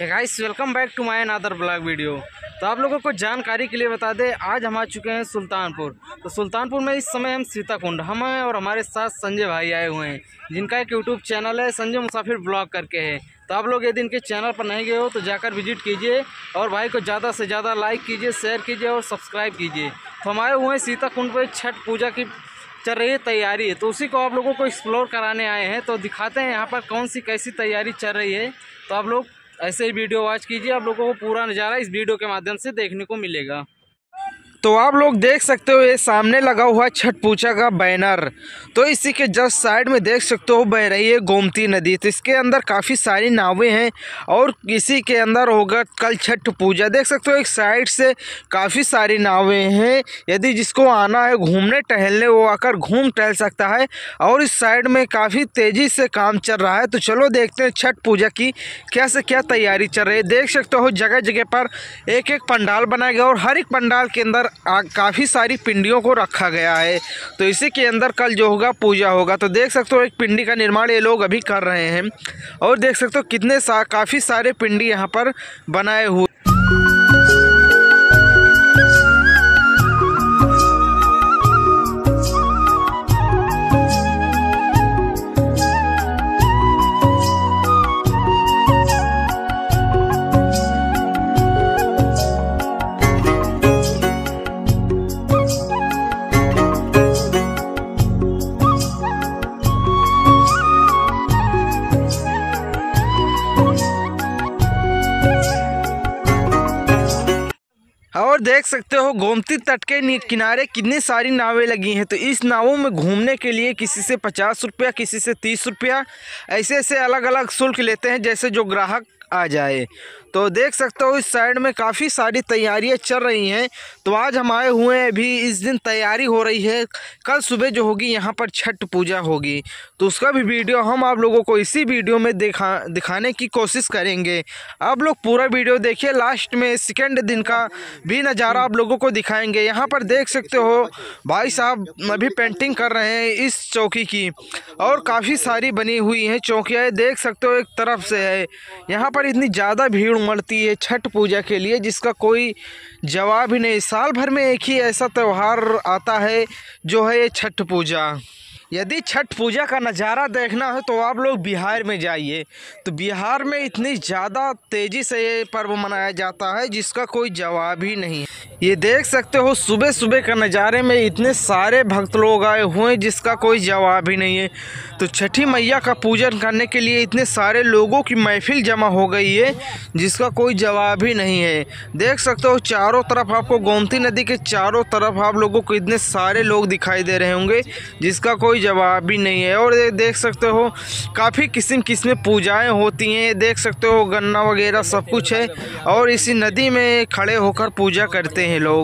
guys welcome back to my another blog video तो आप लोगों को जानकारी के लिए बता दें आज हम आ चुके हैं सुल्तानपुर तो सुल्तानपुर में इस समय हम सीताकुंड हम हैं और हमारे साथ संजय भाई आए हुए हैं जिनका एक यूट्यूब चैनल है संजय मुसाफिर ब्लॉग करके है तो आप लोग यदि इनके चैनल पर नहीं गए हो तो जाकर विजिट कीजिए और भाई को ज़्यादा से ज़्यादा लाइक कीजिए शेयर कीजिए और सब्सक्राइब कीजिए तो हम आए हुए सीताकुंड पर छठ पूजा की चल रही है तैयारी तो उसी को आप लोगों को एक्सप्लोर कराने आए हैं तो दिखाते हैं यहाँ पर कौन सी कैसी तैयारी चल रही है तो आप लोग ऐसे ही वीडियो वॉच कीजिए आप लोगों को पूरा नज़ारा इस वीडियो के माध्यम से देखने को मिलेगा तो आप लोग देख सकते हो ये सामने लगा हुआ है छठ पूजा का बैनर तो इसी के जस्ट साइड में देख सकते हो बह रही है गोमती नदी तो इसके अंदर काफ़ी सारी नावें हैं और इसी के अंदर होगा कल छठ पूजा देख सकते हो एक साइड से काफ़ी सारी नावें हैं यदि जिसको आना है घूमने टहलने वो आकर घूम टहल सकता है और इस साइड में काफ़ी तेज़ी से काम चल रहा है तो चलो देखते हैं छठ पूजा की कैसे क्या तैयारी चल रही है देख सकते हो जगह जगह पर एक एक पंडाल बनाया गया और हर एक पंडाल के अंदर काफ़ी सारी पिंडियों को रखा गया है तो इसी के अंदर कल जो होगा पूजा होगा तो देख सकते हो एक पिंडी का निर्माण ये लोग अभी कर रहे हैं और देख सकते हो कितने सा काफ़ी सारे पिंडी यहाँ पर बनाए हुए हाँ, और देख सकते हो गोमती तट के किनारे कितनी सारी नावें लगी हैं तो इस नावों में घूमने के लिए किसी से पचास रुपया किसी से तीस रुपया ऐसे ऐसे अलग अलग शुल्क लेते हैं जैसे जो ग्राहक आ जाए तो देख सकते हो इस साइड में काफ़ी सारी तैयारियां चल रही हैं तो आज हम आए हुए हैं अभी इस दिन तैयारी हो रही है कल सुबह जो होगी यहाँ पर छठ पूजा होगी तो उसका भी वीडियो हम आप लोगों को इसी वीडियो में दिखा दिखाने की कोशिश करेंगे आप लोग पूरा वीडियो देखिए लास्ट में सेकेंड दिन का भी नज़ारा आप लोगों को दिखाएँगे यहाँ पर देख सकते हो भाई साहब अभी पेंटिंग कर रहे हैं इस चौकी की और काफ़ी सारी बनी हुई हैं चौकियाँ देख सकते हो एक तरफ से है यहाँ पर इतनी ज़्यादा भीड़ उमड़ती है छठ पूजा के लिए जिसका कोई जवाब ही नहीं साल भर में एक ही ऐसा त्यौहार आता है जो है छठ पूजा यदि छठ पूजा का नज़ारा देखना हो तो आप लोग बिहार में जाइए तो बिहार में इतनी ज़्यादा तेज़ी से ये पर्व मनाया जाता है जिसका कोई जवाब ही नहीं ये देख सकते हो सुबह सुबह का नज़ारे में इतने सारे भक्त लोग आए हुए हैं जिसका कोई जवाब ही नहीं है तो छठी मैया का पूजन करने के लिए इतने सारे लोगों की महफिल जमा हो गई है जिसका कोई जवाब ही नहीं है देख सकते हो चारों तरफ आपको गोमती नदी के चारों तरफ आप लोगों को इतने सारे लोग दिखाई दे रहे होंगे जिसका कोई जवाब ही नहीं है और ये देख सकते हो काफ़ी किस्म किस्म पूजाएं होती हैं देख सकते हो गन्ना वगैरह सब कुछ है और इसी नदी में खड़े होकर पूजा करते हैं लोग